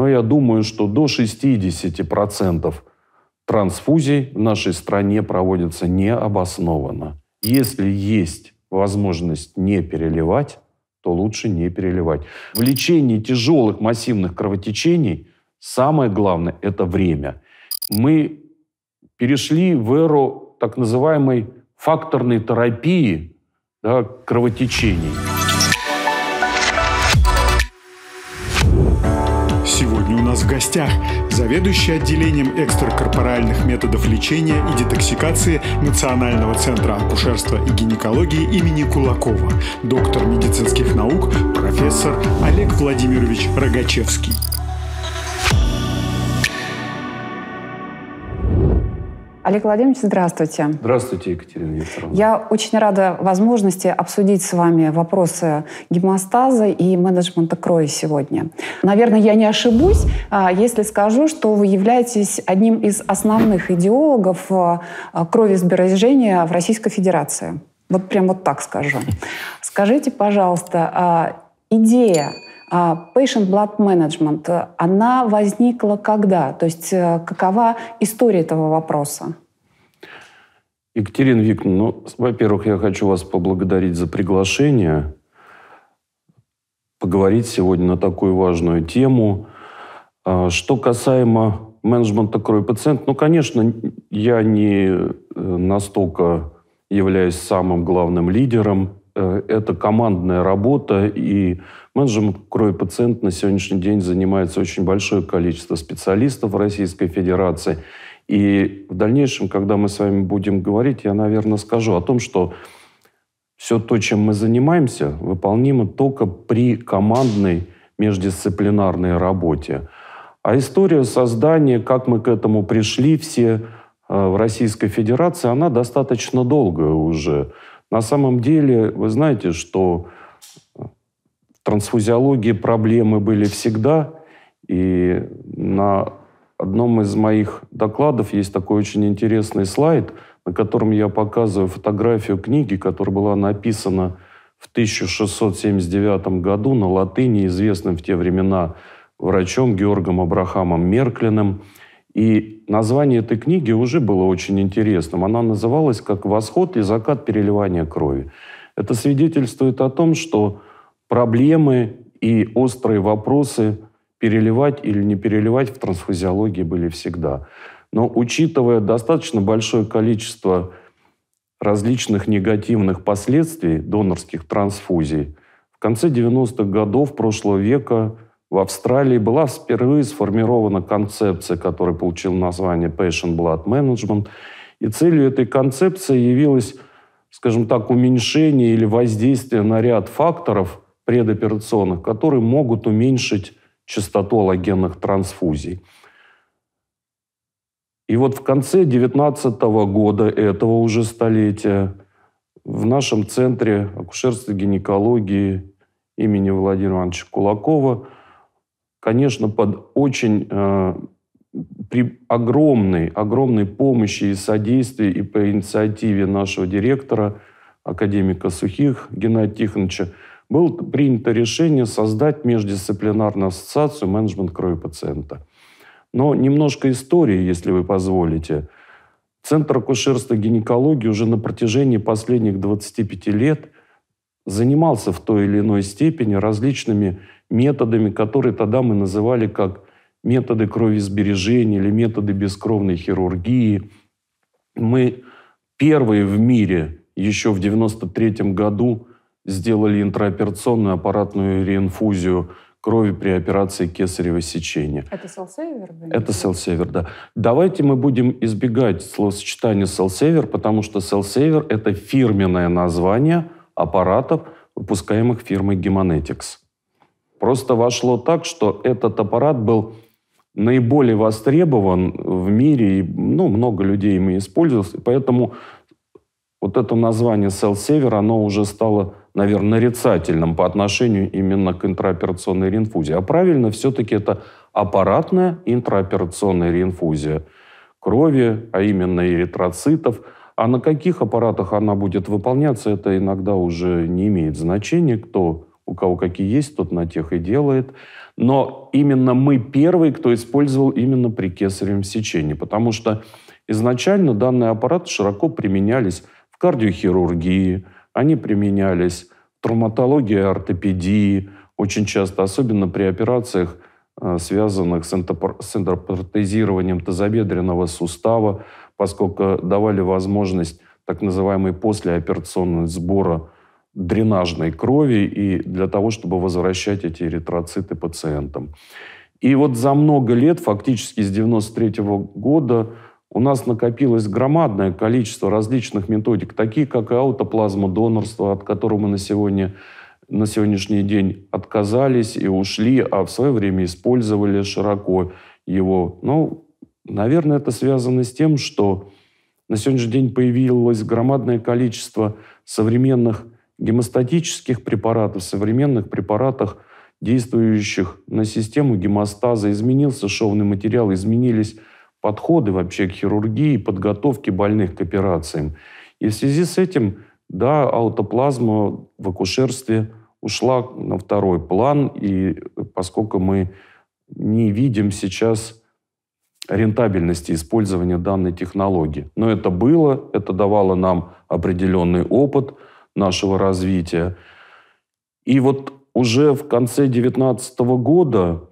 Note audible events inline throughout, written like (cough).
Но я думаю, что до 60% трансфузий в нашей стране проводятся необоснованно. Если есть возможность не переливать, то лучше не переливать. В лечении тяжелых массивных кровотечений самое главное – это время. Мы перешли в эру так называемой факторной терапии да, кровотечений. нас в гостях заведующий отделением экстракорпоральных методов лечения и детоксикации Национального центра акушерства и гинекологии имени Кулакова, доктор медицинских наук, профессор Олег Владимирович Рогачевский. Олег Владимирович, здравствуйте. Здравствуйте, Екатерина Викторовна. Я очень рада возможности обсудить с вами вопросы гемостаза и менеджмента крови сегодня. Наверное, я не ошибусь, а, если скажу, что вы являетесь одним из основных идеологов а, а, крови сбережения в Российской Федерации. Вот прям вот так скажу. Скажите, пожалуйста, идея а, patient Blood Management, она возникла когда? То есть э, какова история этого вопроса? Екатерина Викторовна, ну, во-первых, я хочу вас поблагодарить за приглашение поговорить сегодня на такую важную тему. А, что касаемо менеджмента крови пациента, ну, конечно, я не э, настолько являюсь самым главным лидером. Э, это командная работа, и Менеджером крови пациента на сегодняшний день занимается очень большое количество специалистов в Российской Федерации. И в дальнейшем, когда мы с вами будем говорить, я, наверное, скажу о том, что все то, чем мы занимаемся, выполнимо только при командной междисциплинарной работе. А история создания, как мы к этому пришли все э, в Российской Федерации, она достаточно долгая уже. На самом деле, вы знаете, что трансфузиологии проблемы были всегда. И на одном из моих докладов есть такой очень интересный слайд, на котором я показываю фотографию книги, которая была написана в 1679 году на латыни, известным в те времена врачом Георгом Абрахамом Мерклиным. И название этой книги уже было очень интересным. Она называлась как «Восход и закат переливания крови». Это свидетельствует о том, что проблемы и острые вопросы переливать или не переливать в трансфузиологии были всегда. Но учитывая достаточно большое количество различных негативных последствий донорских трансфузий, в конце 90-х годов прошлого века в Австралии была впервые сформирована концепция, которая получила название Patient Blood Management. И целью этой концепции явилось, скажем так, уменьшение или воздействие на ряд факторов – предоперационных, которые могут уменьшить частоту аллогенных трансфузий. И вот в конце 19 года этого уже столетия в нашем центре акушерства и гинекологии имени Владимира Ивановича Кулакова, конечно, под очень э, при огромной, огромной помощи и содействии и по инициативе нашего директора, академика Сухих Геннадия Тихоновича, было принято решение создать междисциплинарную ассоциацию менеджмент крови пациента. Но немножко истории, если вы позволите. Центр акушерства гинекологии уже на протяжении последних 25 лет занимался в той или иной степени различными методами, которые тогда мы называли как методы кровосбережения или методы бескровной хирургии. Мы первые в мире еще в 1993 году сделали интраоперационную аппаратную реинфузию крови при операции кесарево сечения. Это селсевер? Это селсевер, да. Давайте мы будем избегать словосочетания селсевер, потому что селсевер – это фирменное название аппаратов, выпускаемых фирмой Гемонетикс. Просто вошло так, что этот аппарат был наиболее востребован в мире, и ну, много людей им использовалось, поэтому вот это название Cell Saver, оно уже стало наверное, нарицательном по отношению именно к интраоперационной реинфузии. А правильно, все-таки это аппаратная интраоперационная реинфузия крови, а именно эритроцитов. А на каких аппаратах она будет выполняться, это иногда уже не имеет значения, кто у кого какие есть, тот на тех и делает. Но именно мы первые, кто использовал именно при кесаревом сечении, потому что изначально данные аппараты широко применялись в кардиохирургии, они применялись в травматологии, ортопедии, очень часто, особенно при операциях, э, связанных с интерпротезированием тазобедренного сустава, поскольку давали возможность так называемой послеоперационного сбора дренажной крови и для того, чтобы возвращать эти эритроциты пациентам. И вот за много лет, фактически с 1993 года, у нас накопилось громадное количество различных методик, такие как и аутоплазма донорства, от которого мы на, сегодня, на сегодняшний день отказались и ушли, а в свое время использовали широко его. Ну, наверное, это связано с тем, что на сегодняшний день появилось громадное количество современных гемостатических препаратов, современных препаратах, действующих на систему гемостаза. Изменился шовный материал, изменились подходы вообще к хирургии, подготовке больных к операциям. И в связи с этим, да, аутоплазма в акушерстве ушла на второй план, и поскольку мы не видим сейчас рентабельности использования данной технологии. Но это было, это давало нам определенный опыт нашего развития. И вот уже в конце 2019 года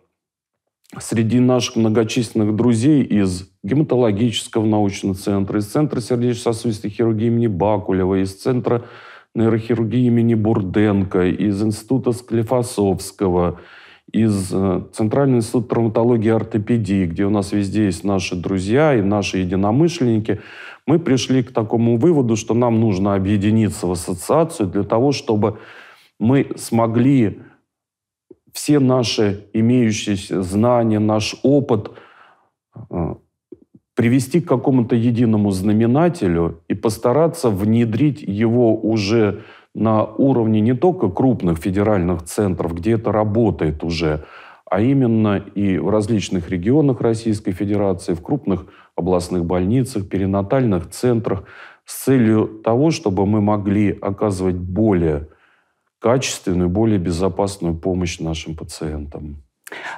среди наших многочисленных друзей из гематологического научного центра, из Центра сердечно-сосудистой хирургии имени Бакулева, из Центра нейрохирургии имени Бурденко, из Института Склифосовского, из э, Центрального института травматологии и ортопедии, где у нас везде есть наши друзья и наши единомышленники, мы пришли к такому выводу, что нам нужно объединиться в ассоциацию для того, чтобы мы смогли все наши имеющиеся знания, наш опыт э, привести к какому-то единому знаменателю и постараться внедрить его уже на уровне не только крупных федеральных центров, где это работает уже, а именно и в различных регионах Российской Федерации, в крупных областных больницах, перинатальных центрах, с целью того, чтобы мы могли оказывать более качественную, более безопасную помощь нашим пациентам.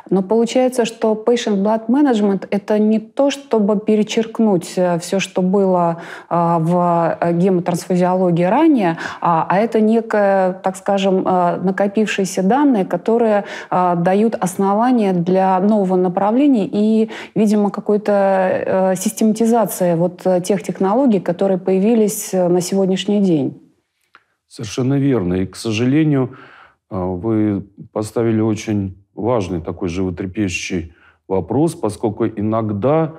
Но получается, что Patient Blood Management – это не то, чтобы перечеркнуть э, все, что было э, в э, гемотрансфузиологии ранее, а, а это некое, так скажем, накопившиеся данные, которые дают основания для нового направления и, видимо, какой-то систематизации вот тех технологий, которые появились на сегодняшний день. Совершенно верно. И, к сожалению, а, вы поставили очень важный такой животрепещущий вопрос, поскольку иногда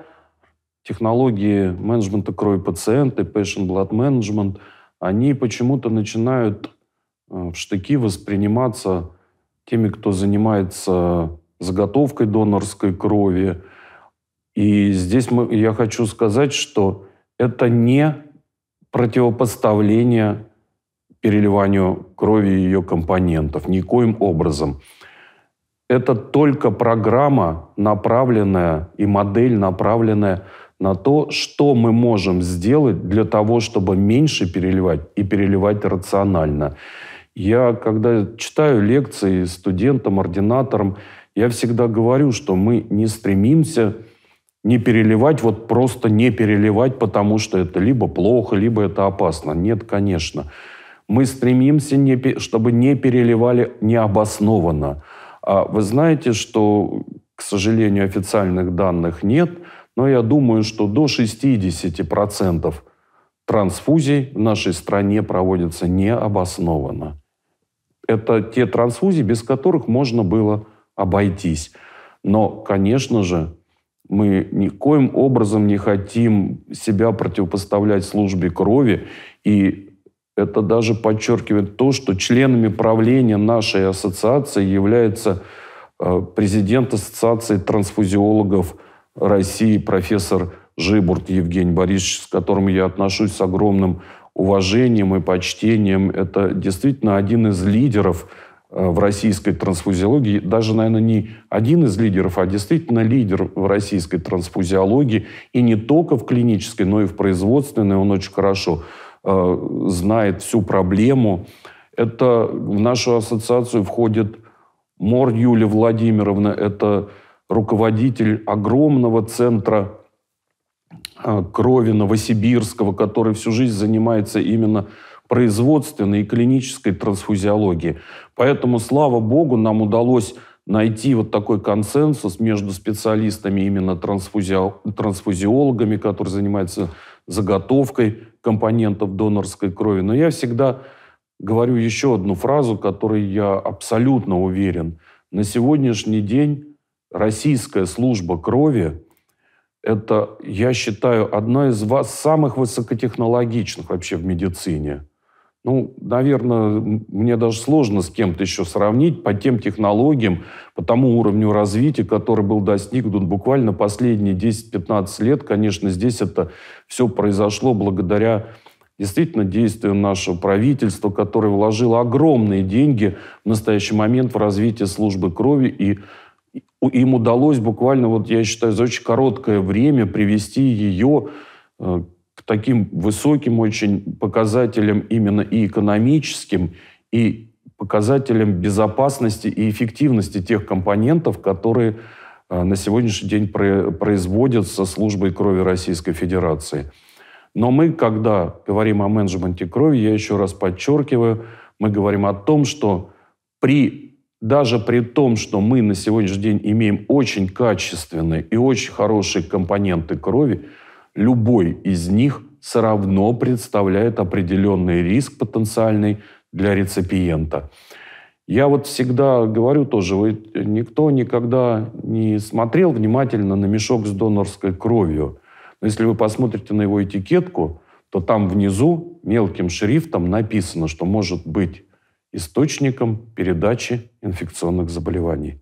технологии менеджмента крови пациента, patient blood management, они почему-то начинают а, в штыки восприниматься теми, кто занимается заготовкой донорской крови. И здесь мы, я хочу сказать, что это не противопоставление переливанию крови ее компонентов. Никоим образом. Это только программа, направленная и модель, направленная на то, что мы можем сделать для того, чтобы меньше переливать и переливать рационально. Я, когда читаю лекции студентам, ординаторам, я всегда говорю, что мы не стремимся не переливать, вот просто не переливать, потому что это либо плохо, либо это опасно. Нет, Конечно мы стремимся, не, чтобы не переливали необоснованно. А вы знаете, что, к сожалению, официальных данных нет, но я думаю, что до 60% трансфузий в нашей стране проводятся необоснованно. Это те трансфузии, без которых можно было обойтись. Но, конечно же, мы никоим образом не хотим себя противопоставлять службе крови и это даже подчеркивает то, что членами правления нашей ассоциации является э, президент Ассоциации трансфузиологов России профессор Жибурт Евгений Борисович, с которым я отношусь с огромным уважением и почтением. Это действительно один из лидеров э, в российской трансфузиологии, даже, наверное, не один из лидеров, а действительно лидер в российской трансфузиологии, и не только в клинической, но и в производственной он очень хорошо Э, знает всю проблему. Это в нашу ассоциацию входит Мор Юлия Владимировна, это руководитель огромного центра э, крови Новосибирского, который всю жизнь занимается именно производственной и клинической трансфузиологией. Поэтому, слава богу, нам удалось найти вот такой консенсус между специалистами, именно трансфузиологами, которые занимаются заготовкой компонентов донорской крови. Но я всегда говорю еще одну фразу, которой я абсолютно уверен. На сегодняшний день российская служба крови – это, я считаю, одна из вас самых высокотехнологичных вообще в медицине – ну, наверное, мне даже сложно с кем-то еще сравнить по тем технологиям, по тому уровню развития, который был достигнут буквально последние 10-15 лет. Конечно, здесь это все произошло благодаря действительно действию нашего правительства, которое вложило огромные деньги в настоящий момент в развитие службы крови и им удалось буквально, вот я считаю, за очень короткое время привести ее таким высоким очень показателям именно и экономическим, и показателям безопасности и эффективности тех компонентов, которые э, на сегодняшний день производятся службой крови Российской Федерации. Но мы, когда говорим о менеджменте крови, я еще раз подчеркиваю, мы говорим о том, что при, даже при том, что мы на сегодняшний день имеем очень качественные и очень хорошие компоненты крови, Любой из них все равно представляет определенный риск потенциальный для реципиента. Я вот всегда говорю тоже, вы, э, никто никогда не смотрел внимательно на мешок с донорской кровью. Но если вы посмотрите на его этикетку, то там внизу мелким шрифтом написано, что может быть источником передачи инфекционных заболеваний.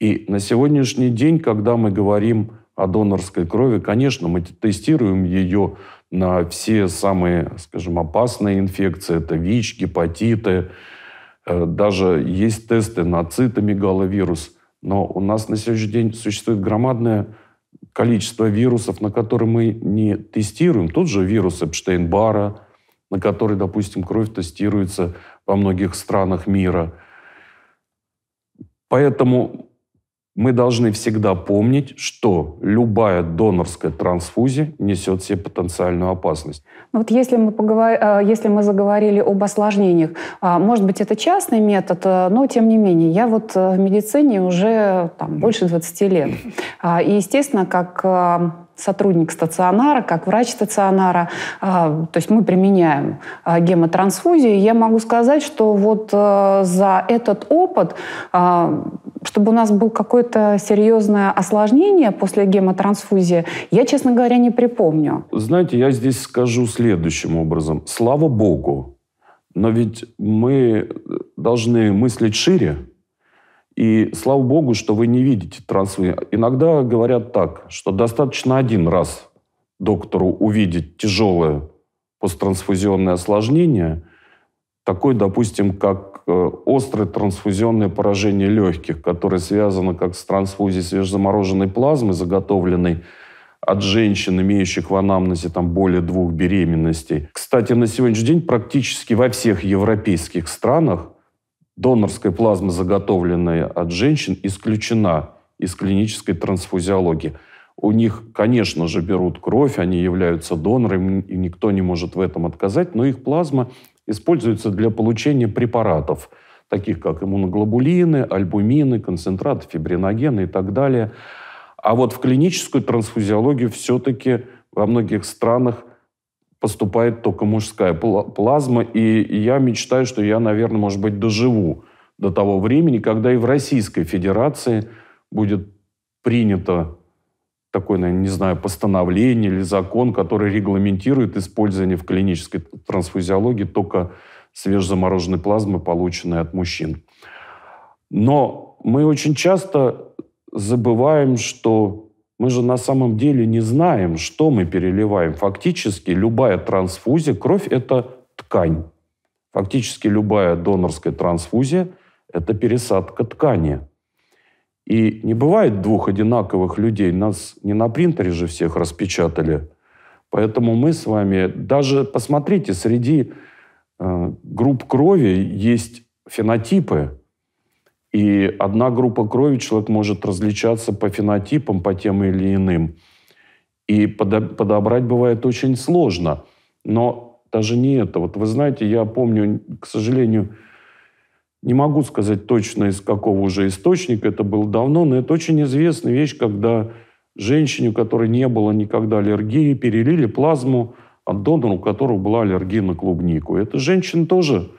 И на сегодняшний день, когда мы говорим о донорской крови. Конечно, мы тестируем ее на все самые, скажем, опасные инфекции. Это ВИЧ, гепатиты. Э, даже есть тесты на цитомегаловирус. Но у нас на сегодняшний день существует громадное количество вирусов, на которые мы не тестируем. Тот же вирус Эпштейн-Бара, на который, допустим, кровь тестируется во многих странах мира. Поэтому мы должны всегда помнить, что любая донорская трансфузия несет в себе потенциальную опасность. Ну вот если мы, поговор... Э, если мы заговорили об осложнениях, а, может быть, это частный метод, э, но тем не менее, я вот э, в медицине уже там, больше 20 лет. А, и, естественно, как сотрудник стационара, как врач стационара. А, то есть мы применяем а, гемотрансфузию. Я могу сказать, что вот э, за этот опыт, а, чтобы у нас было какое-то серьезное осложнение после гемотрансфузии, я, честно говоря, не припомню. Знаете, я здесь скажу следующим образом. Слава богу, но ведь мы э, должны мыслить шире. И слава богу, что вы не видите трансвы. Иногда говорят так, что достаточно один раз доктору увидеть тяжелое посттрансфузионное осложнение, такое, допустим, как э, острое трансфузионное поражение легких, которое связано как с трансфузией свежезамороженной плазмы, заготовленной от женщин, имеющих в анамнезе там, более двух беременностей. Кстати, на сегодняшний день практически во всех европейских странах Донорская плазма, заготовленная от женщин, исключена из клинической трансфузиологии. У них, конечно же, берут кровь, они являются донорами, и никто не может в этом отказать, но их плазма используется для получения препаратов, таких как иммуноглобулины, альбумины, концентраты фибриногены и так далее. А вот в клиническую трансфузиологию все-таки во многих странах поступает только мужская плазма. И я мечтаю, что я, наверное, может быть, доживу до того времени, когда и в Российской Федерации будет принято такое, наверное, не знаю, постановление или закон, который регламентирует использование в клинической трансфузиологии только свежезамороженной плазмы, полученной от мужчин. Но мы очень часто забываем, что мы же на самом деле не знаем, что мы переливаем. Фактически любая трансфузия, кровь – это ткань. Фактически любая донорская трансфузия – это пересадка ткани. И не бывает двух одинаковых людей. Нас не на принтере же всех распечатали. Поэтому мы с вами... Даже посмотрите, среди э, групп крови есть фенотипы. И одна группа крови человек может различаться по фенотипам, по тем или иным. И подобрать бывает очень сложно. Но даже не это. Вот вы знаете, я помню, к сожалению, не могу сказать точно, из какого уже источника это было давно, но это очень известная вещь, когда женщине, у которой не было никогда аллергии, перелили плазму от донора, у которого была аллергия на клубнику. Эта женщина тоже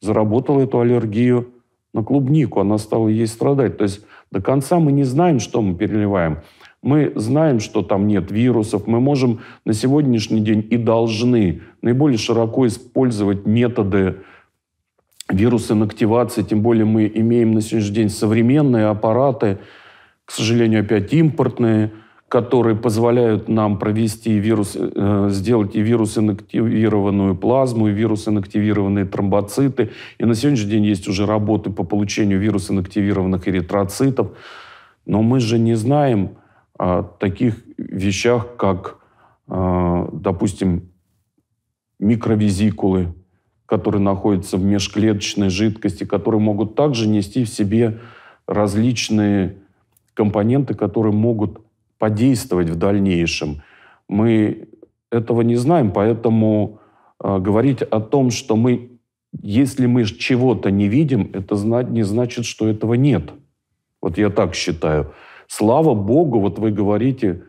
заработала эту аллергию – на клубнику, она стала ей страдать. То есть до конца мы не знаем, что мы переливаем. Мы знаем, что там нет вирусов, мы можем на сегодняшний день и должны наиболее широко использовать методы вирусы инактивации, тем более мы имеем на сегодняшний день современные аппараты, к сожалению, опять импортные – которые позволяют нам провести вирус, э, сделать и вирус инактивированную плазму, и вирус инактивированные тромбоциты. И на сегодняшний день есть уже работы по получению вирус инактивированных эритроцитов. Но мы же не знаем о таких вещах, как, э, допустим, микровизикулы, которые находятся в межклеточной жидкости, которые могут также нести в себе различные компоненты, которые могут подействовать в дальнейшем. Мы этого не знаем, поэтому э, говорить о том, что мы, если мы чего-то не видим, это знать не значит, что этого нет. Вот я так считаю. Слава Богу, вот вы говорите,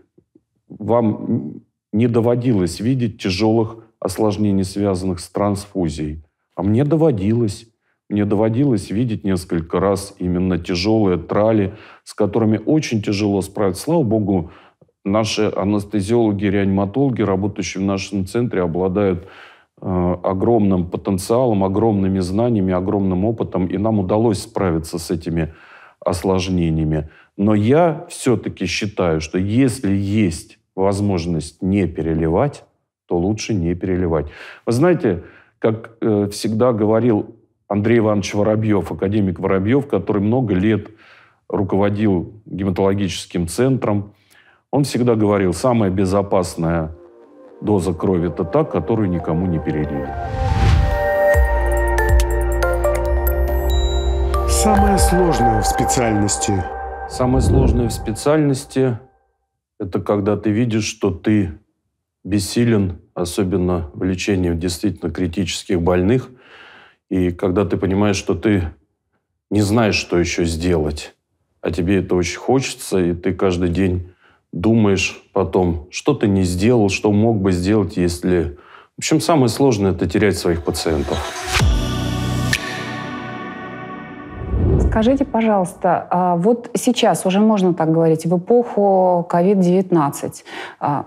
вам не доводилось видеть тяжелых осложнений, связанных с трансфузией. А мне доводилось. Мне доводилось видеть несколько раз именно тяжелые трали, с которыми очень тяжело справиться. Слава богу, наши анестезиологи, реаниматологи, работающие в нашем центре, обладают э, огромным потенциалом, огромными знаниями, огромным опытом, и нам удалось справиться с этими осложнениями. Но я все-таки считаю, что если есть возможность не переливать, то лучше не переливать. Вы знаете, как э, всегда говорил Андрей Иванович Воробьев, академик Воробьев, который много лет руководил гематологическим центром, он всегда говорил, самая безопасная доза крови – это та, которую никому не перелили. Самое сложное в специальности. Самое сложное в специальности – это когда ты видишь, что ты бессилен, особенно в лечении действительно критических больных – и когда ты понимаешь, что ты не знаешь, что еще сделать, а тебе это очень хочется, и ты каждый день думаешь потом, что ты не сделал, что мог бы сделать, если... В общем, самое сложное – это терять своих пациентов. Скажите, пожалуйста, а вот сейчас уже можно так говорить, в эпоху COVID-19, а,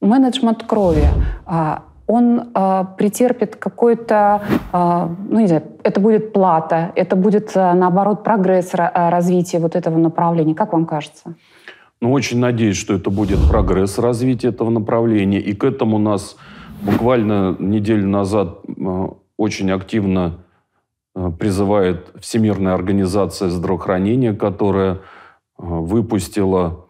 менеджмент крови, а, он э, претерпит какой-то, э, ну не знаю, это будет плата, это будет а, наоборот прогресс развития вот этого направления. Как вам кажется? Ну, очень надеюсь, что это будет прогресс развития этого направления. И к этому нас буквально неделю назад э, очень активно э, призывает Всемирная организация здравоохранения, которая э, выпустила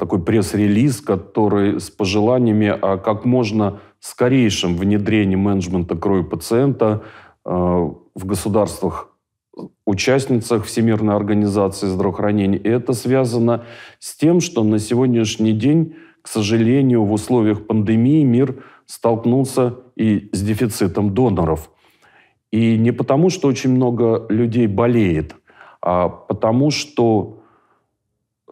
такой пресс-релиз, который с пожеланиями, а как можно скорейшем внедрении менеджмента крови пациента э, в государствах участницах Всемирной организации здравоохранения. И это связано с тем, что на сегодняшний день, к сожалению, в условиях пандемии мир столкнулся и с дефицитом доноров. И не потому, что очень много людей болеет, а потому что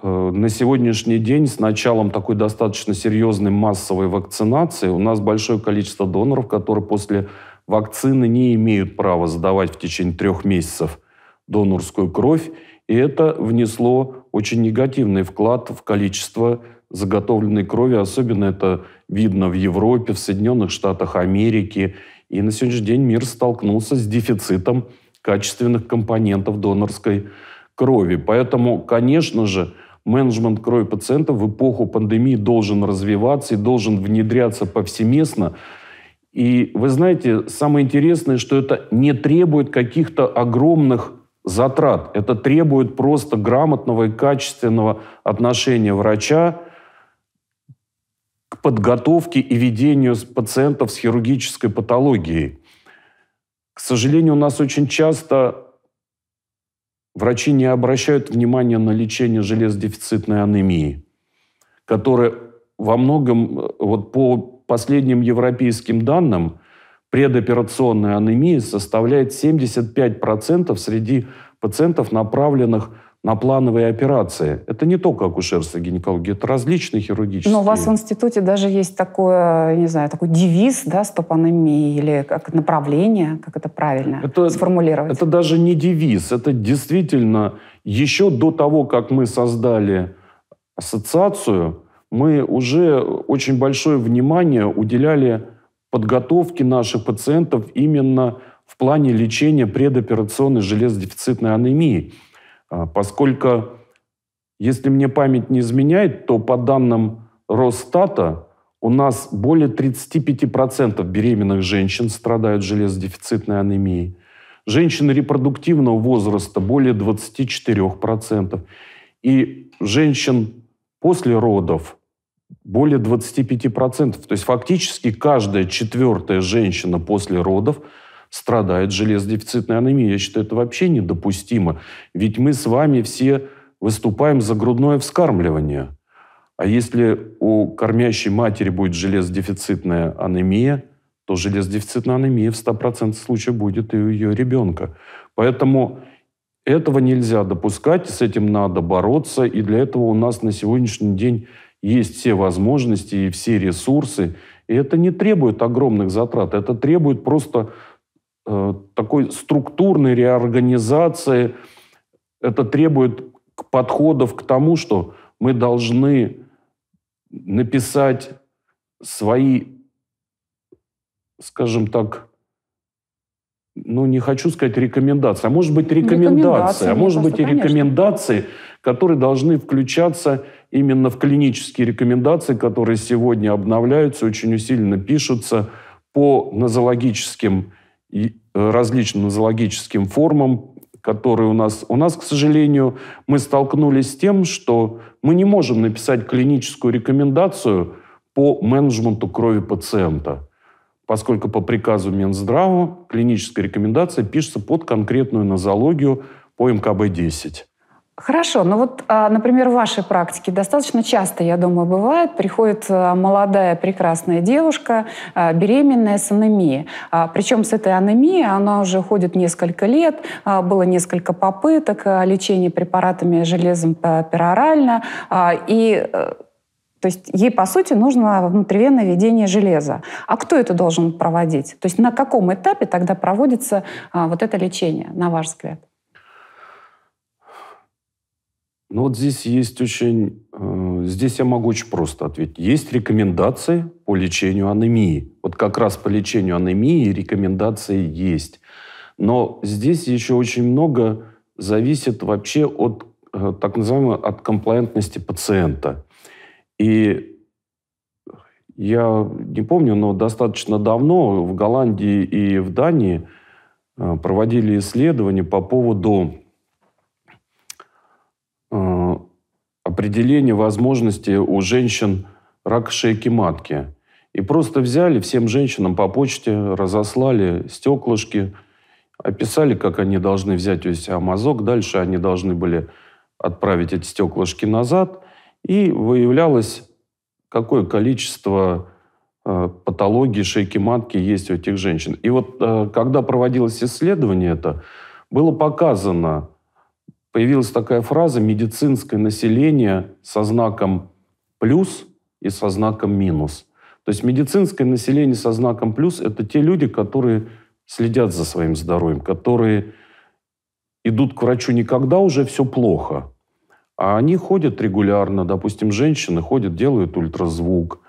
Э, на сегодняшний день с началом такой достаточно серьезной массовой вакцинации у нас большое количество доноров, которые после вакцины не имеют права сдавать в течение трех месяцев донорскую кровь. И это внесло очень негативный вклад в количество заготовленной крови. Особенно это видно в Европе, в Соединенных Штатах Америки. И на сегодняшний день мир столкнулся с дефицитом качественных компонентов донорской крови. Поэтому, конечно же, менеджмент крови пациентов в эпоху пандемии должен развиваться и должен внедряться повсеместно. И вы знаете, самое интересное, что это не требует каких-то огромных затрат. Это требует просто грамотного и качественного отношения врача к подготовке и ведению пациентов с хирургической патологией. К сожалению, у нас очень часто Врачи не обращают внимания на лечение железодефицитной анемии, которая во многом, э, вот по последним европейским данным, предоперационная анемия составляет 75% среди пациентов, направленных на плановые операции. Это не только акушерство гинекология, это различные хирургические. Но у вас в институте даже есть такое, не знаю, такой девиз, да, стопанемии или как направление, как это правильно это, сформулировать? Это даже не девиз, это действительно еще до того, как мы создали ассоциацию, мы уже очень большое внимание уделяли подготовке наших пациентов именно в плане лечения предоперационной железодефицитной анемии, а, поскольку, если мне память не изменяет, то по данным Росстата у нас более 35% беременных женщин страдают железодефицитной анемией, женщины репродуктивного возраста более 24%, и женщин после родов более 25%. То есть фактически каждая четвертая женщина после родов – страдает железодефицитной анемией. Я считаю, это вообще недопустимо. Ведь мы с вами все выступаем за грудное вскармливание. А если у кормящей матери будет железодефицитная анемия, то железодефицитная анемия в 100% случаев будет и у ее ребенка. Поэтому этого нельзя допускать, с этим надо бороться, и для этого у нас на сегодняшний день есть все возможности и все ресурсы. И это не требует огромных затрат, это требует просто Э, такой структурной реорганизации это требует подходов к тому, что мы должны написать свои, скажем так, ну, не хочу сказать рекомендации, а может быть рекомендации, а рекомендации а может быть и конечно. рекомендации, которые должны включаться именно в клинические рекомендации, которые сегодня обновляются, очень усиленно пишутся по нозологическим Э, различным нозологическим формам, которые у нас... У нас, к сожалению, мы столкнулись с тем, что мы не можем написать клиническую рекомендацию по менеджменту крови пациента, поскольку по приказу Минздрава клиническая рекомендация пишется под конкретную нозологию по МКБ-10. Хорошо, но ну вот, а, например, в вашей практике достаточно часто, я думаю, бывает, приходит а, молодая прекрасная девушка, а, беременная с анемией. Причем с этой анемией она уже ходит несколько лет, было несколько попыток лечения препаратами железом перорально, и э, то есть ей, по сути, нужно внутривенное введение железа. А кто это должен проводить? То есть на каком этапе тогда проводится вот это лечение, на ваш взгляд? Ну вот здесь есть очень... Э, здесь я могу очень просто ответить. Есть рекомендации по лечению анемии. Вот как раз по лечению анемии рекомендации есть. Но здесь еще очень много зависит вообще от э, так называемой от комплаентности пациента. И я не помню, но достаточно давно в Голландии и в Дании э, проводили исследования по поводу определение возможности у женщин рак шейки матки. И просто взяли всем женщинам по почте, разослали стеклышки, описали, как они должны взять у себя мазок. Дальше они должны были отправить эти стеклышки назад. И выявлялось, какое количество э, патологий шейки матки есть у этих женщин. И вот э, когда проводилось исследование это, было показано, появилась такая фраза «медицинское население со знаком плюс и со знаком минус». То есть медицинское население со знаком плюс – это те люди, которые следят за своим здоровьем, которые идут к врачу не когда уже все плохо, а они ходят регулярно. Допустим, женщины ходят, делают ультразвук.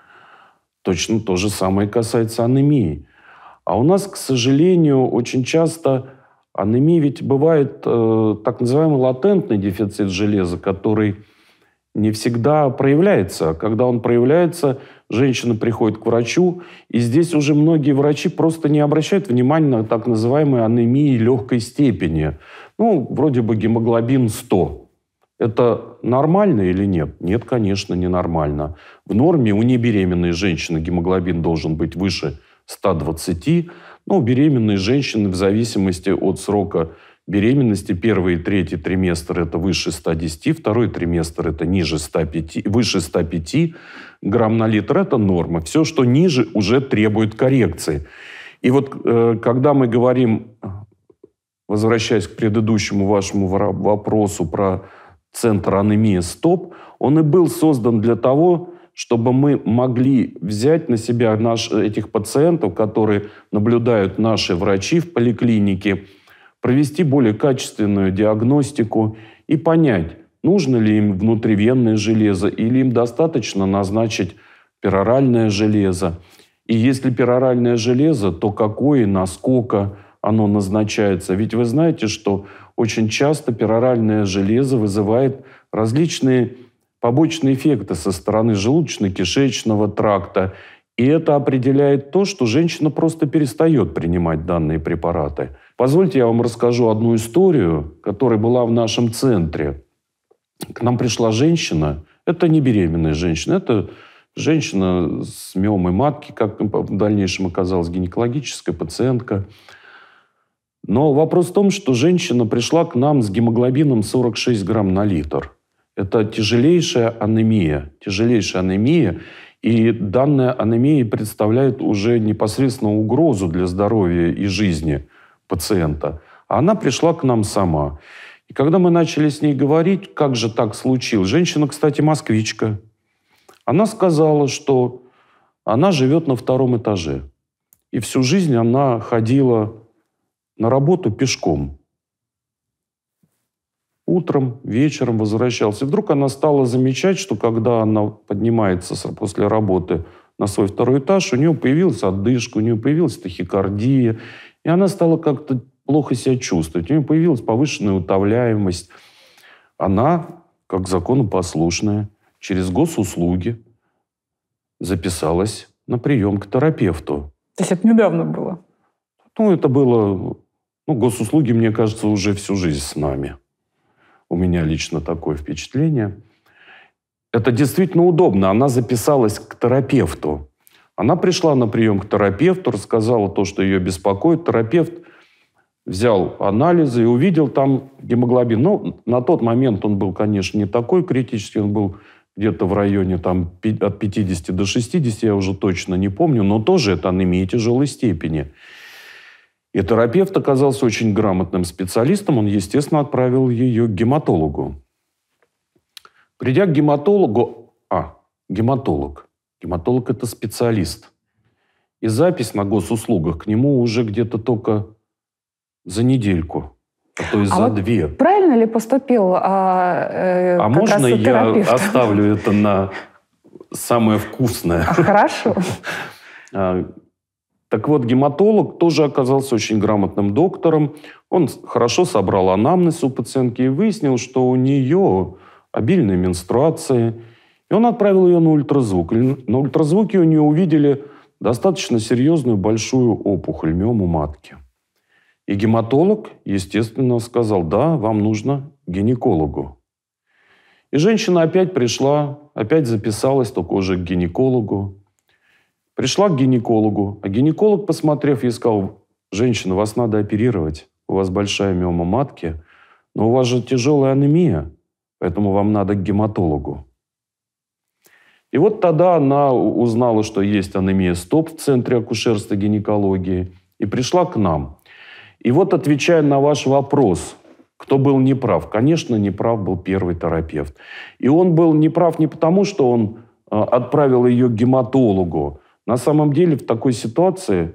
Точно то же самое касается анемии. А у нас, к сожалению, очень часто Анемия ведь бывает э, так называемый латентный дефицит железа, который не всегда проявляется. А когда он проявляется, женщина приходит к врачу, и здесь уже многие врачи просто не обращают внимания на так называемые анемии легкой степени. Ну, вроде бы гемоглобин 100. Это нормально или нет? Нет, конечно, ненормально. В норме у небеременной женщины гемоглобин должен быть выше 120, ну, беременные женщины в зависимости от срока беременности первый и третий триместр – это выше 110, второй триместр – это ниже 105, выше 105 грамм на литр – это норма. Все, что ниже, уже требует коррекции. И вот э, когда мы говорим, возвращаясь к предыдущему вашему вопросу про центр анемии СТОП, он и был создан для того, чтобы мы могли взять на себя наш, э, этих пациентов, которые наблюдают наши врачи в поликлинике, провести более качественную диагностику и понять, нужно ли им внутривенное железо или им достаточно назначить пероральное железо. И если пероральное железо, то какое и насколько оно назначается. Ведь вы знаете, что очень часто пероральное железо вызывает различные побочные эффекты со стороны желудочно-кишечного тракта. И это определяет то, что женщина просто перестает принимать данные препараты. Позвольте я вам расскажу одну историю, которая была в нашем центре. К нам пришла женщина, это не беременная женщина, это женщина с миомой матки, как в дальнейшем оказалась гинекологическая пациентка. Но вопрос в том, что женщина пришла к нам с гемоглобином 46 грамм на литр – это тяжелейшая анемия, тяжелейшая анемия. И данная анемия представляет уже непосредственно угрозу для здоровья и жизни пациента. А она пришла к нам сама. И когда мы начали с ней говорить, как же так случилось, женщина, кстати, москвичка, она сказала, что она живет на втором этаже. И всю жизнь она ходила на работу пешком утром, вечером возвращался. И вдруг она стала замечать, что когда она поднимается после работы на свой второй этаж, у нее появилась отдышка, у нее появилась тахикардия, и она стала как-то плохо себя чувствовать. У нее появилась повышенная утовляемость. Она, как законопослушная, через госуслуги записалась на прием к терапевту. То есть это недавно было? Ну, это было... Ну, госуслуги, мне кажется, уже всю жизнь с нами. У меня лично такое впечатление. Это действительно удобно. Она записалась к терапевту. Она пришла на прием к терапевту, рассказала то, что ее беспокоит. Терапевт взял анализы и увидел там гемоглобин. Ну, на тот момент он был, конечно, не такой критический, он был где-то в районе там, от 50 до 60, я уже точно не помню, но тоже это анемия тяжелой степени. И терапевт оказался очень грамотным специалистом, он, естественно, отправил ее к гематологу. Придя к гематологу... А, гематолог. Гематолог – это специалист. И запись на госуслугах к нему уже где-то только за недельку, а то и а за вот две. Правильно ли поступил а, э, А можно я оставлю это на самое вкусное? Хорошо. (laughs) А, так вот, гематолог тоже оказался очень грамотным доктором. Он хорошо собрал анамнез у пациентки и выяснил, что у нее обильные менструации. И он отправил ее на ультразвук. На ультразвуке у нее увидели достаточно серьезную большую опухоль, миому матки. И гематолог, естественно, сказал, да, вам нужно гинекологу. И женщина опять пришла, опять записалась, только уже к гинекологу. Пришла к гинекологу, а гинеколог, посмотрев, ей сказал, женщина, вас надо оперировать, у вас большая миома матки, но у вас же тяжелая анемия, поэтому вам надо к гематологу. И вот тогда она узнала, что есть анемия СТОП в Центре акушерства гинекологии, и пришла к нам. И вот, отвечая на ваш вопрос, кто был неправ? Конечно, неправ был первый терапевт. И он был неправ не потому, что он э, отправил ее к гематологу, на самом деле в такой ситуации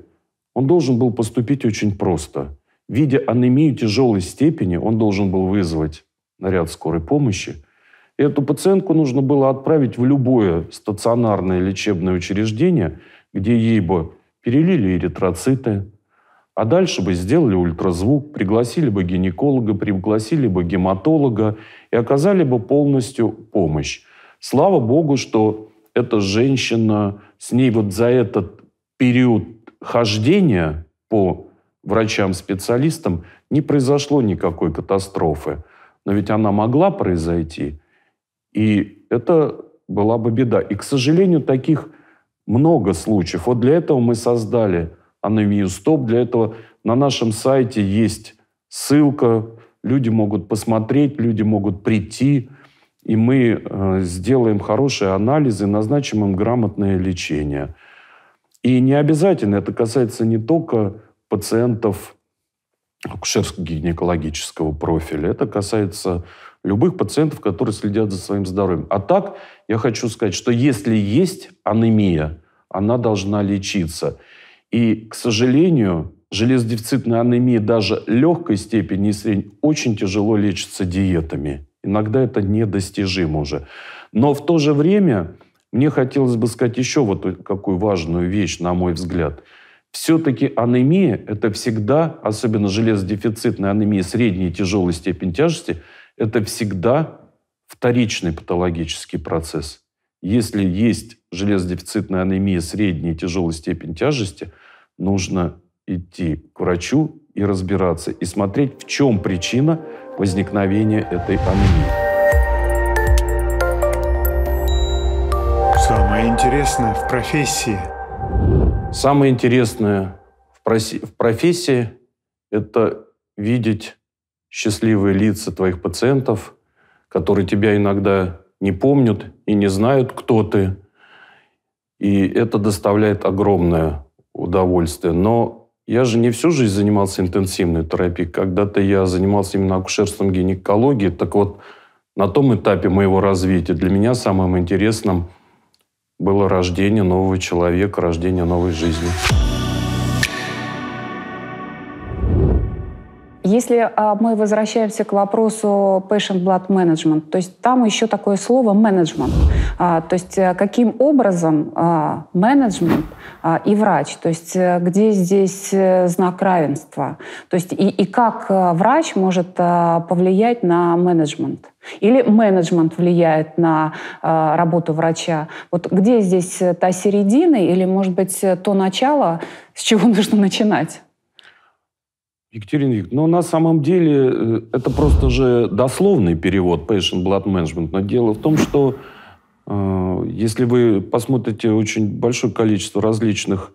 он должен был поступить очень просто. Видя анемию тяжелой степени, он должен был вызвать наряд скорой помощи. Эту пациентку нужно было отправить в любое стационарное лечебное учреждение, где ей бы перелили эритроциты, а дальше бы сделали ультразвук, пригласили бы гинеколога, пригласили бы гематолога и оказали бы полностью помощь. Слава богу, что эта женщина с ней вот за этот период хождения по врачам-специалистам не произошло никакой катастрофы. Но ведь она могла произойти, и это была бы беда. И, к сожалению, таких много случаев. Вот для этого мы создали анемию СТОП, для этого на нашем сайте есть ссылка, люди могут посмотреть, люди могут прийти, и мы э, сделаем хорошие анализы, назначим им грамотное лечение. И не обязательно это касается не только пациентов акушерско-гинекологического профиля, это касается любых пациентов, которые следят за своим здоровьем. А так, я хочу сказать, что если есть анемия, она должна лечиться. И, к сожалению, железодефицитная анемия даже легкой степени и средней очень тяжело лечится диетами. Иногда это недостижимо уже. Но в то же время мне хотелось бы сказать еще вот какую важную вещь, на мой взгляд. Все-таки анемия – это всегда, особенно железодефицитная анемия средней и тяжелой степени тяжести, это всегда вторичный патологический процесс. Если есть железодефицитная анемия средней и тяжелой степени тяжести, нужно идти к врачу и разбираться, и смотреть, в чем причина – возникновения этой анемии. Самое интересное в профессии. Самое интересное в профессии – это видеть счастливые лица твоих пациентов, которые тебя иногда не помнят и не знают, кто ты. И это доставляет огромное удовольствие. Но я же не всю жизнь занимался интенсивной терапией. Когда-то я занимался именно акушерством гинекологии. Так вот, на том этапе моего развития для меня самым интересным было рождение нового человека, рождение новой жизни. Если а, мы возвращаемся к вопросу patient blood management, то есть там еще такое слово менеджмент. А, то есть э, каким образом а, менеджмент и врач, то есть э, где здесь э, знак равенства, то есть и, и как врач может повлиять на менеджмент. Или менеджмент влияет на э, работу врача? Вот где здесь та середина или, может быть, то начало, с чего нужно начинать? Екатерина Викторовна, но ну, на самом деле э, это просто же дословный перевод Patient Blood Management. Но дело в том, что э, если вы посмотрите очень большое количество различных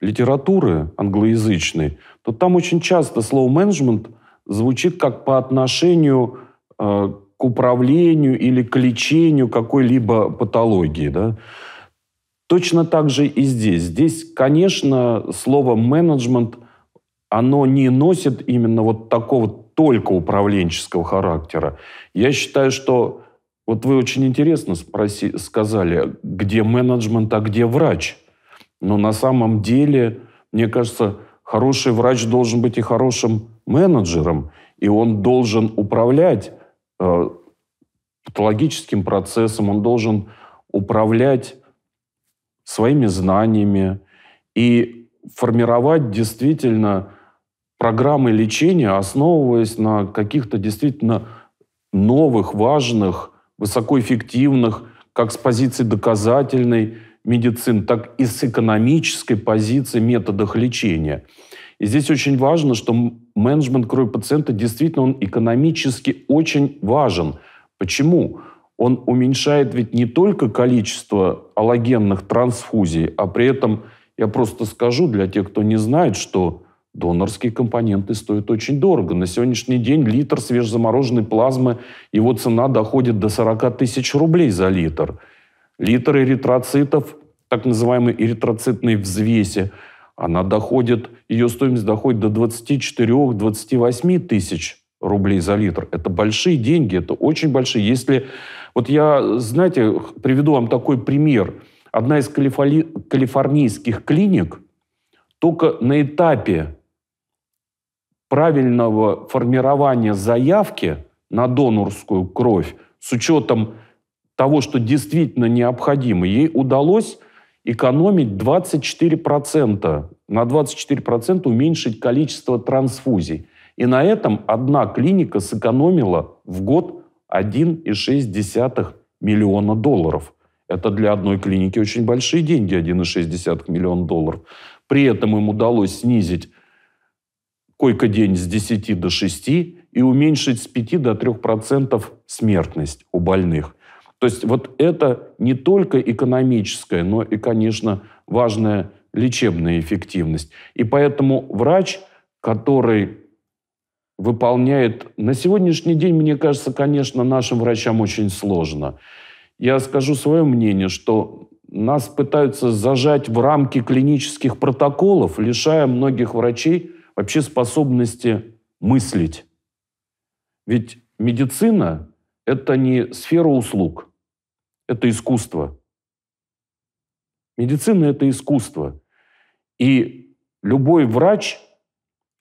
литературы англоязычной, то там очень часто слово менеджмент звучит как по отношению э, к управлению или к лечению какой-либо патологии. Да? Точно так же и здесь. Здесь, конечно, слово менеджмент – оно не носит именно вот такого только управленческого характера. Я считаю, что вот вы очень интересно спроси, сказали, где менеджмент, а где врач. Но на самом деле, мне кажется, хороший врач должен быть и хорошим менеджером, и он должен управлять э, патологическим процессом, он должен управлять своими знаниями и формировать действительно программы лечения, основываясь на каких-то действительно новых, важных, высокоэффективных, как с позиции доказательной медицины, так и с экономической позиции методах лечения. И здесь очень важно, что менеджмент крови пациента действительно он экономически очень важен. Почему? Он уменьшает ведь не только количество аллогенных трансфузий, а при этом я просто скажу для тех, кто не знает, что Донорские компоненты стоят очень дорого. На сегодняшний день литр свежезамороженной плазмы, его цена доходит до 40 тысяч рублей за литр. Литр эритроцитов, так называемой эритроцитной взвеси, она доходит, ее стоимость доходит до 24-28 тысяч рублей за литр. Это большие деньги, это очень большие. Если, вот я, знаете, приведу вам такой пример. Одна из калифоли... калифорнийских клиник только на этапе правильного формирования заявки на донорскую кровь с учетом того, что действительно необходимо, ей удалось экономить 24%, на 24% уменьшить количество трансфузий. И на этом одна клиника сэкономила в год 1,6 миллиона долларов. Это для одной клиники очень большие деньги, 1,6 миллиона долларов. При этом им удалось снизить койко-день с 10 до 6 и уменьшить с 5 до 3% смертность у больных. То есть вот это не только экономическая, но и, конечно, важная лечебная эффективность. И поэтому врач, который выполняет... На сегодняшний день, мне кажется, конечно, нашим врачам очень сложно. Я скажу свое мнение, что нас пытаются зажать в рамки клинических протоколов, лишая многих врачей вообще способности мыслить. Ведь медицина – это не сфера услуг, это искусство. Медицина – это искусство. И любой врач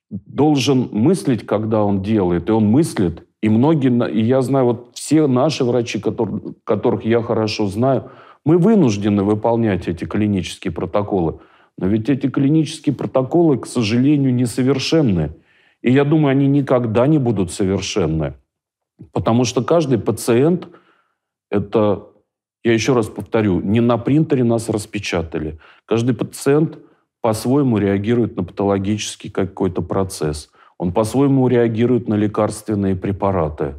должен мыслить, когда он делает, и он мыслит. И многие, и я знаю, вот все наши врачи, которых я хорошо знаю, мы вынуждены выполнять эти клинические протоколы – но ведь эти клинические протоколы, к сожалению, несовершенны. И я думаю, они никогда не будут совершенны. Потому что каждый пациент – это, я еще раз повторю, не на принтере нас распечатали. Каждый пациент по-своему реагирует на патологический какой-то процесс. Он по-своему реагирует на лекарственные препараты.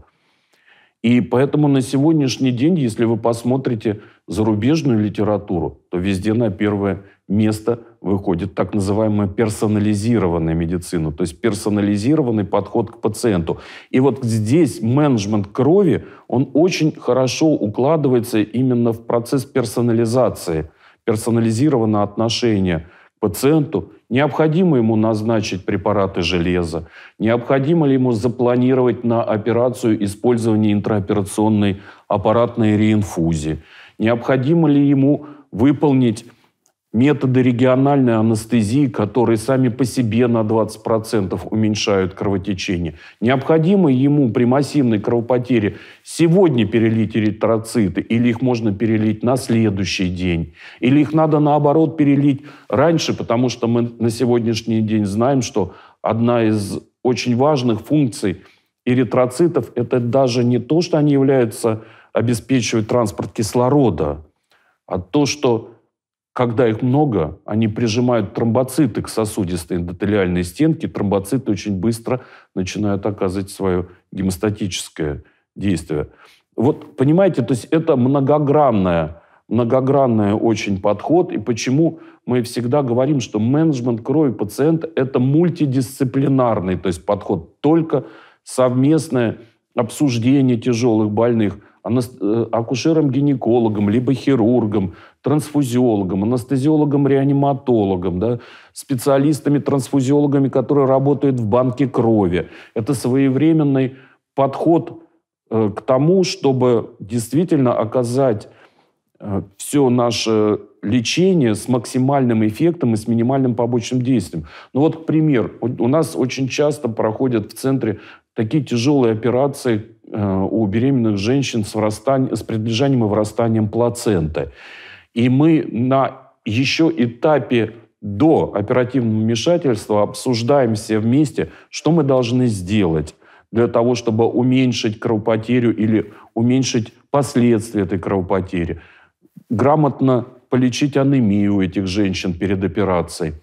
И поэтому на сегодняшний день, если вы посмотрите зарубежную литературу, то везде на первое место выходит так называемая персонализированная медицина, то есть персонализированный подход к пациенту. И вот здесь менеджмент крови, он очень хорошо укладывается именно в процесс персонализации, персонализированное отношение к пациенту. Необходимо ему назначить препараты железа, необходимо ли ему запланировать на операцию использование интраоперационной аппаратной реинфузии, необходимо ли ему выполнить методы региональной анестезии, которые сами по себе на 20% уменьшают кровотечение. Необходимо ему при массивной кровопотере сегодня перелить эритроциты, или их можно перелить на следующий день, или их надо наоборот перелить раньше, потому что мы на сегодняшний день знаем, что одна из очень важных функций эритроцитов – это даже не то, что они являются, обеспечивают транспорт кислорода, а то, что когда их много, они прижимают тромбоциты к сосудистой эндотелиальной стенке. Тромбоциты очень быстро начинают оказывать свое гемостатическое действие. Вот понимаете, то есть это многогранная, многогранная очень подход. И почему мы всегда говорим, что менеджмент крови пациента – это мультидисциплинарный то есть подход. Только совместное обсуждение тяжелых больных – Э, акушером-гинекологом, либо хирургом, трансфузиологом, анестезиологом-реаниматологом, да, специалистами-трансфузиологами, которые работают в банке крови. Это своевременный подход э, к тому, чтобы действительно оказать э, все наше лечение с максимальным эффектом и с минимальным побочным действием. Ну вот пример. У нас очень часто проходят в центре такие тяжелые операции, Э, у беременных женщин с, врастань, с приближением и вырастанием плаценты. И мы на еще этапе до оперативного вмешательства обсуждаем все вместе, что мы должны сделать для того, чтобы уменьшить кровопотерю или уменьшить последствия этой кровопотери. Грамотно полечить анемию этих женщин перед операцией.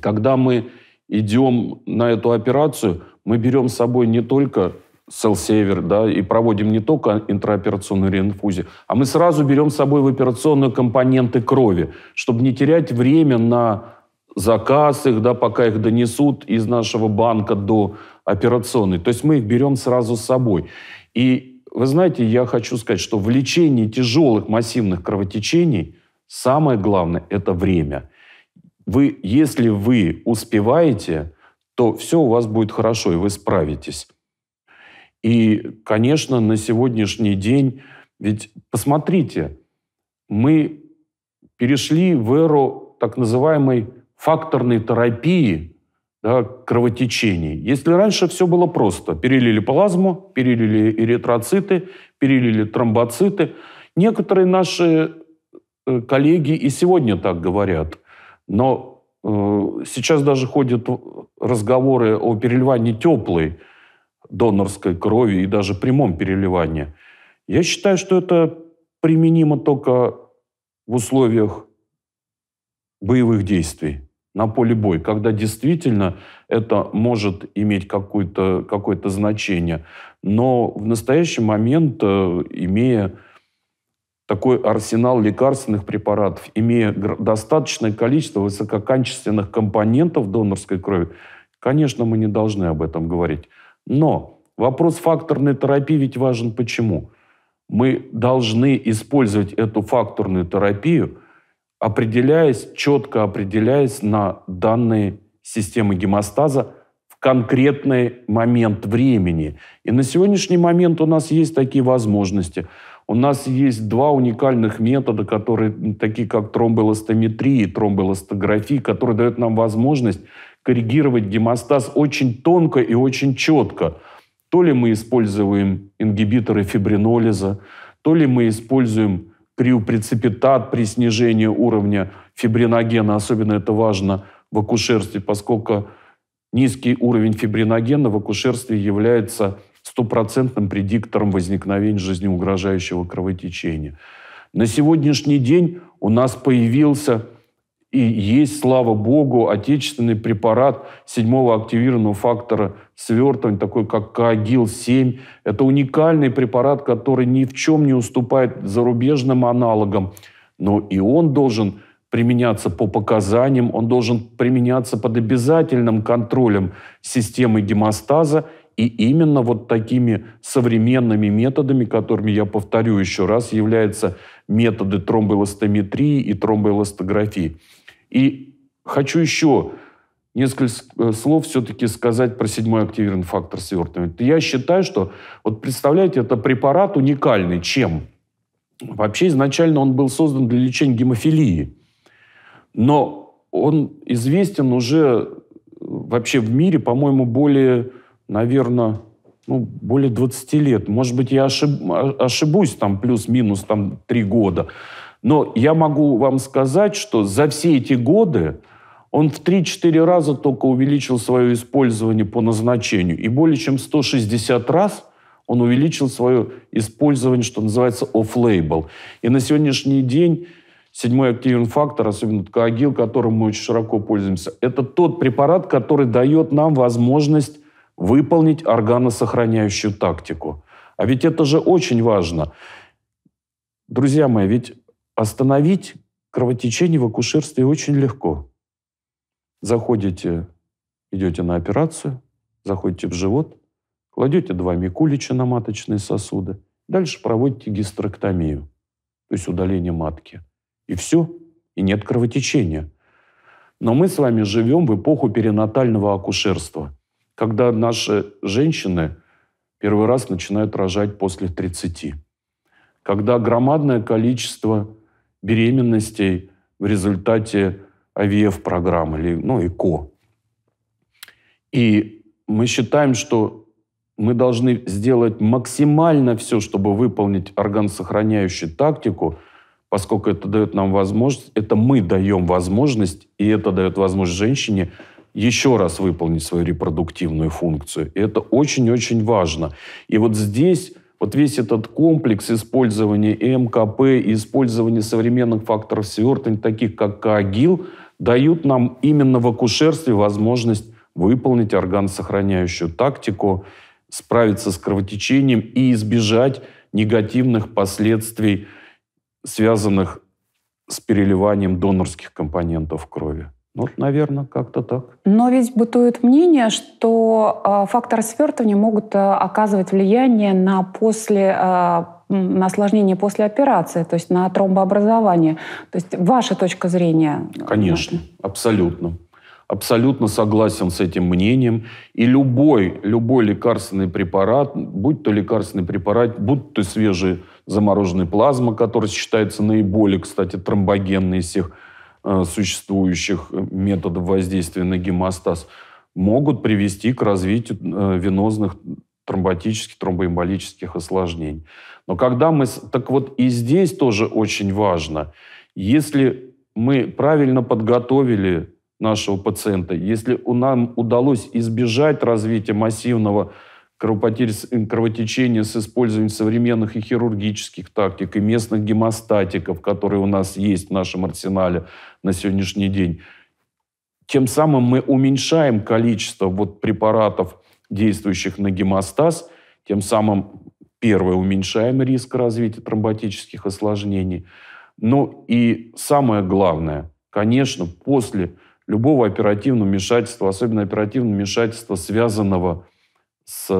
Когда мы идем на эту операцию, мы берем с собой не только Cell да, и проводим не только интраоперационную реинфузию, а мы сразу берем с собой в операционную компоненты крови, чтобы не терять время на заказ их, да, пока их донесут из нашего банка до операционной. То есть мы их берем сразу с собой. И вы знаете, я хочу сказать, что в лечении тяжелых массивных кровотечений самое главное – это время. Вы, если вы успеваете, то все у вас будет хорошо, и вы справитесь. И, конечно, на сегодняшний день, ведь посмотрите, мы перешли в эру так называемой факторной терапии да, кровотечений. Если раньше все было просто, перелили плазму, перелили эритроциты, перелили тромбоциты, некоторые наши э, коллеги и сегодня так говорят, но э, сейчас даже ходят разговоры о переливании теплой донорской крови и даже прямом переливании. Я считаю, что это применимо только в условиях боевых действий на поле боя, когда действительно это может иметь какое-то какое значение. Но в настоящий момент, э, имея такой арсенал лекарственных препаратов, имея достаточное количество высококачественных компонентов донорской крови, конечно, мы не должны об этом говорить. Но вопрос факторной терапии ведь важен почему? Мы должны использовать эту факторную терапию, определяясь, четко определяясь на данные системы гемостаза в конкретный момент времени. И на сегодняшний момент у нас есть такие возможности. У нас есть два уникальных метода, которые такие как тромболостометрия и тромболостография, которые дают нам возможность коррегировать гемостаз очень тонко и очень четко. То ли мы используем ингибиторы фибринолиза, то ли мы используем криопрецепитат при снижении уровня фибриногена. Особенно это важно в акушерстве, поскольку низкий уровень фибриногена в акушерстве является стопроцентным предиктором возникновения жизнеугрожающего кровотечения. На сегодняшний день у нас появился и есть, слава богу, отечественный препарат седьмого активированного фактора свертывания, такой как Кагил-7. Это уникальный препарат, который ни в чем не уступает зарубежным аналогам. Но и он должен применяться по показаниям, он должен применяться под обязательным контролем системы гемостаза и именно вот такими современными методами, которыми, я повторю еще раз, являются методы тромбоэластометрии и тромбоэластографии. И хочу еще несколько э, слов все-таки сказать про седьмой активированный фактор свертывания. Я считаю, что, вот представляете, это препарат уникальный. Чем? Вообще изначально он был создан для лечения гемофилии. Но он известен уже э, вообще в мире, по-моему, более, наверное, ну, более 20 лет. Может быть, я ошиб... А, ошибусь, там плюс-минус там три года. Но я могу вам сказать, что за все эти годы он в 3-4 раза только увеличил свое использование по назначению. И более чем 160 раз он увеличил свое использование, что называется, off-label. И на сегодняшний день седьмой активный фактор, особенно ткагил, которым мы очень широко пользуемся, это тот препарат, который дает нам возможность выполнить органосохраняющую тактику. А ведь это же очень важно. Друзья мои, ведь Остановить кровотечение в акушерстве очень легко. Заходите, идете на операцию, заходите в живот, кладете два микулича на маточные сосуды, дальше проводите гистерэктомию, то есть удаление матки. И все, и нет кровотечения. Но мы с вами живем в эпоху перинатального акушерства, когда наши женщины первый раз начинают рожать после 30, когда громадное количество беременностей в результате АВФ-программ или ну, ЭКО. И мы считаем, что мы должны сделать максимально все, чтобы выполнить органсохраняющую тактику, поскольку это дает нам возможность, это мы даем возможность, и это дает возможность женщине еще раз выполнить свою репродуктивную функцию. И это очень-очень важно. И вот здесь вот весь этот комплекс использования МКП использования современных факторов свертывания, таких как КАГИЛ, дают нам именно в акушерстве возможность выполнить органсохраняющую тактику, справиться с кровотечением и избежать негативных последствий, связанных с переливанием донорских компонентов крови. Ну, вот, наверное, как-то так. Но ведь бытует мнение, что а, факторы свертывания могут а, оказывать влияние на после а, на осложнение после операции, то есть на тромбообразование. То есть ваша точка зрения? Э, Конечно, абсолютно. Абсолютно согласен с этим мнением. И любой, любой лекарственный препарат, будь то лекарственный препарат, будь то свежий замороженный плазма, который считается наиболее, кстати, тромбогенный из всех Э, существующих э, методов воздействия на гемостаз могут привести к развитию э, венозных тромботических, тромбоэмболических осложнений. Но когда мы... Так вот и здесь тоже очень важно. Если мы правильно подготовили нашего пациента, если нам удалось избежать развития массивного кровотечение с использованием современных и хирургических тактик, и местных гемостатиков, которые у нас есть в нашем арсенале на сегодняшний день. Тем самым мы уменьшаем количество вот препаратов, действующих на гемостаз, тем самым, первое, уменьшаем риск развития тромботических осложнений. Ну и самое главное, конечно, после любого оперативного вмешательства, особенно оперативного вмешательства, связанного с с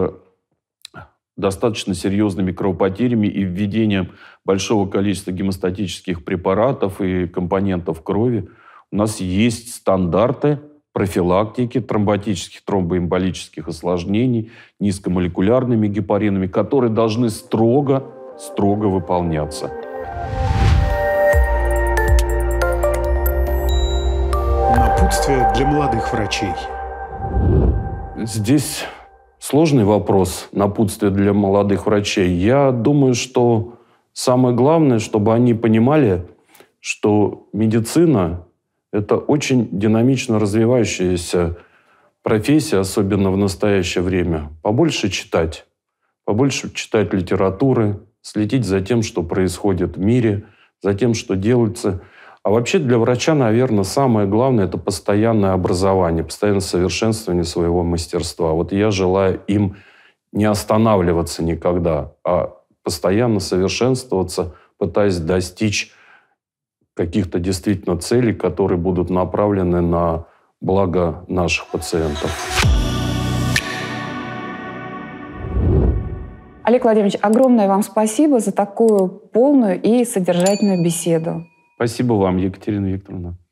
э, достаточно серьезными кровопотерями и введением большого количества гемостатических препаратов и компонентов крови, у нас есть стандарты профилактики тромботических, тромбоэмболических осложнений низкомолекулярными гепаринами, которые должны строго, строго выполняться. Напутствие для молодых врачей. Здесь сложный вопрос, напутствие для молодых врачей. Я думаю, что самое главное, чтобы они понимали, что медицина – это очень динамично развивающаяся профессия, особенно в настоящее время. Побольше читать, побольше читать литературы, следить за тем, что происходит в мире, за тем, что делается – а вообще для врача, наверное, самое главное – это постоянное образование, постоянное совершенствование своего мастерства. Вот я желаю им не останавливаться никогда, а постоянно совершенствоваться, пытаясь достичь каких-то действительно целей, которые будут направлены на благо наших пациентов. Олег Владимирович, огромное вам спасибо за такую полную и содержательную беседу. Спасибо вам, Екатерина Викторовна.